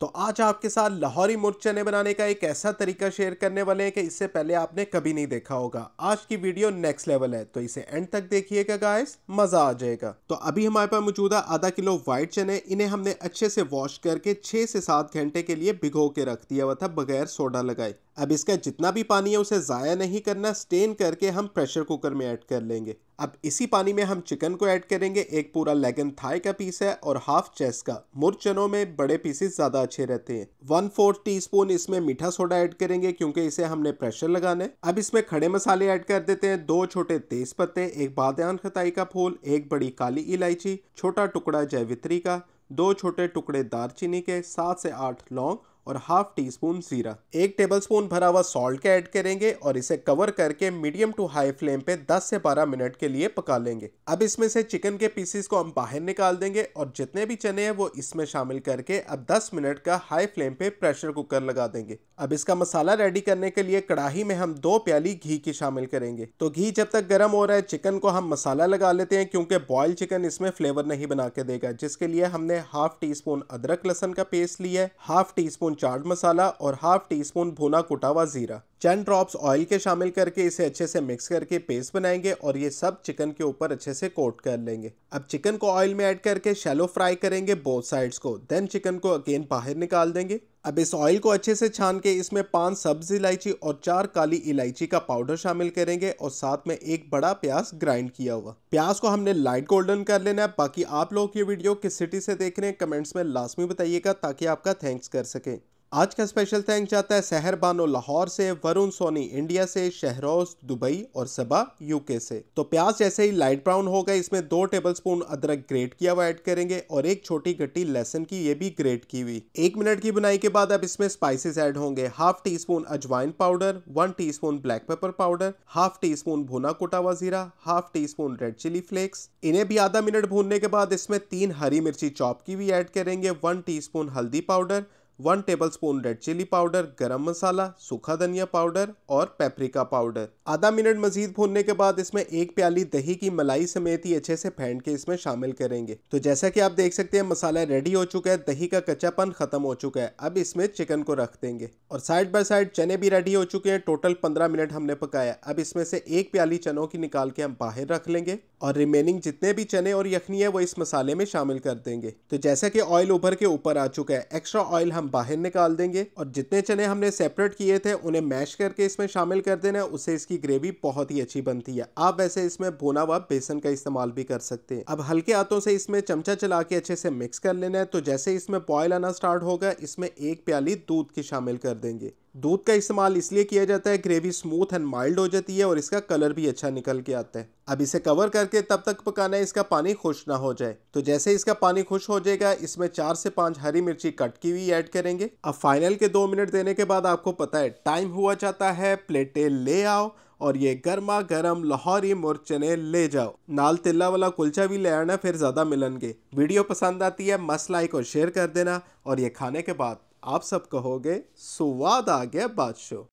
तो आज आपके साथ लाहौरी मुर्ग चने बनाने का एक ऐसा तरीका शेयर करने वाले हैं कि इससे पहले आपने कभी नहीं देखा होगा आज की वीडियो नेक्स्ट लेवल है तो इसे एंड तक देखिएगा गाइस मजा आ जाएगा तो अभी हमारे पास मौजूदा आधा किलो व्हाइट चने इन्हें हमने अच्छे से वॉश करके छह से सात घंटे के लिए भिगो के रख दिया हुआ था बगैर सोडा लगाए अब इसका जितना भी पानी है उसे ज़ाया नहीं करना स्टेन करके हम प्रेशर कुकर में ऐड कर लेंगे अब इसी पानी में हम चिकन को ऐड करेंगे एक पूरा लेगन थाई का पीस है और हाफ चेस का मुर्ग चनों में बड़े पीसेस ज़्यादा अच्छे रहते हैं वन फोर्थ टीस्पून इसमें मीठा सोडा ऐड करेंगे क्योंकि इसे हमने प्रेशर लगाना है अब इसमें खड़े मसाले ऐड कर देते हैं दो छोटे तेज पत्ते एक बादन खताई का फूल एक बड़ी काली इलायची छोटा टुकड़ा जयवित्री का दो छोटे टुकड़े दारचीनी के सात से आठ लौंग और हाफ टी स्पून जीरा एक टेबल स्पून भरा हुआ सॉल्ट का ऐड करेंगे और इसे कवर करके मीडियम टू हाई फ्लेम पे 10 से 12 मिनट के लिए पका लेंगे अब इसमें से चिकन के पीसेस को हम बाहर निकाल देंगे और जितने भी चने हैं वो इसमें शामिल करके अब 10 मिनट का हाई फ्लेम पे प्रेशर कुकर लगा देंगे अब इसका मसाला रेडी करने के लिए कड़ाही में हम दो प्याली घी की शामिल करेंगे तो घी जब तक गर्म हो रहा है चिकन को हम मसाला लगा लेते हैं क्योंकि बॉयल चिकन इसमें फ्लेवर नहीं बना के देगा जिसके लिए हमने हाफ टी स्पून अदरक लहसन का पेस्ट लिया है half teaspoon chaat masala और हाफ टी स्पून भुना कुटा हुआ ज़ीरा चंद ड्रॉप्स ऑयल के शामिल करके इसे अच्छे से मिक्स करके पेस्ट बनाएंगे और ये सब चिकन के ऊपर अच्छे से कोट कर लेंगे अब चिकन को ऑयल में ऐड करके शेलो फ्राई करेंगे बोथ साइड्स को देन चिकन को अगेन बाहर निकाल देंगे अब इस ऑयल को अच्छे से छान के इसमें पांच सब्ज इलायची और चार काली इलायची का पाउडर शामिल करेंगे और साथ में एक बड़ा प्याज ग्राइंड किया हुआ प्याज को हमने लाइट गोल्डन कर लेना है बाकी आप लोग ये वीडियो किस सिटी से देख रहे हैं कमेंट्स में लाजमी बताइएगा ताकि आपका थैंक्स कर सकें आज का स्पेशल थैंक जाता है बानो लाहौर से वरुण सोनी इंडिया से शहरोज दुबई और सबा यूके से तो प्याज जैसे ही लाइट ब्राउन होगा इसमें दो टेबलस्पून अदरक ग्रेट किया हुआ ऐड करेंगे और एक छोटी गट्टी लहसन की ये भी ग्रेट की हुई एक मिनट की बुनाई के बाद अब इसमें स्पाइसेस ऐड होंगे हाफ टी स्पून अजवाइन powder one teaspoon black pepper powder half teaspoon भुना कुटा हुआ जीरा half teaspoon red chili flakes इन्हें भी आधा मिनट भूनने के बाद इसमें तीन हरी मिर्ची चॉप की भी एड करेंगे वन टी हल्दी powder one tablespoon red chili powder garam masala सूखा धनिया पाउडर और पेपरिका पाउडर आधा मिनट मजीद भूनने के बाद इसमें एक प्याली दही की मलाई समेत ही अच्छे से फेंट के इसमें शामिल करेंगे तो जैसा कि आप देख सकते हैं मसाला रेडी हो चुका है दही का कच्चापन खत्म हो चुका है अब इसमें चिकन को रख देंगे और साइड बाय साइड चने भी रेडी हो चुके हैं टोटल पंद्रह मिनट हमने पकाया अब इसमें से एक प्याली चनों की निकाल के हम बाहर रख लेंगे और रिमेनिंग जितने भी चने और यखनी है वो इस मसाले में शामिल कर देंगे तो जैसा कि ऑयल उभर के ऊपर आ चुका है एक्स्ट्रा ऑयल हम बाहर निकाल देंगे और जितने चने हमने सेपरेट किए थे उन्हें मैश करके इसमें शामिल कर देना है उससे इसकी ग्रेवी बहुत ही अच्छी बनती है आप वैसे इसमें भुना हुआ बेसन का इस्तेमाल भी कर सकते हैं अब हल्के हाथों से इसमें चमचा चला के अच्छे से मिक्स कर लेना है तो जैसे इसमें बॉयल आना स्टार्ट होगा इसमें एक प्याली दूध की शामिल कर देंगे दूध का इस्तेमाल इसलिए किया जाता है ग्रेवी स्मूथ एंड माइल्ड हो जाती है और इसका कलर भी अच्छा निकल के आता है अब इसे कवर करके तब तक पकाना है इसका पानी खुश ना हो जाए तो जैसे इसका पानी खुश हो जाएगा इसमें चार से पांच हरी मिर्ची कट की हुई ऐड करेंगे अब फाइनल के दो मिनट देने के बाद आपको पता है टाइम हुआ जाता है प्लेटें ले आओ और ये गर्मा गर्म लाहौरी मुरचने ले जाओ नाल तिल्ला वाला कुलचा भी ले आना फिर ज़्यादा मिलनगे वीडियो पसंद आती है मस्त लाइक और शेयर कर देना और ये खाने के बाद आप सब कहोगे सुवाद आ गया बादशाह